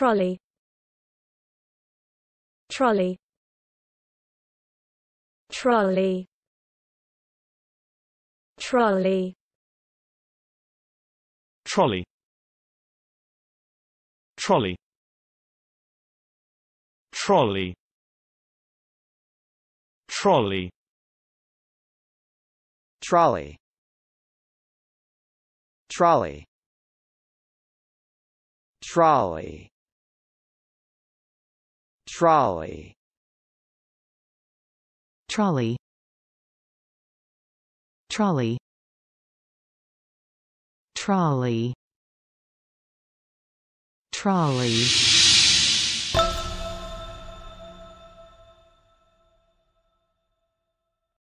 trolley trolley trolley trolley trolley trolley trolley trolley trolley trolley trolley Trolley Trolley Trolley Trolley Trolley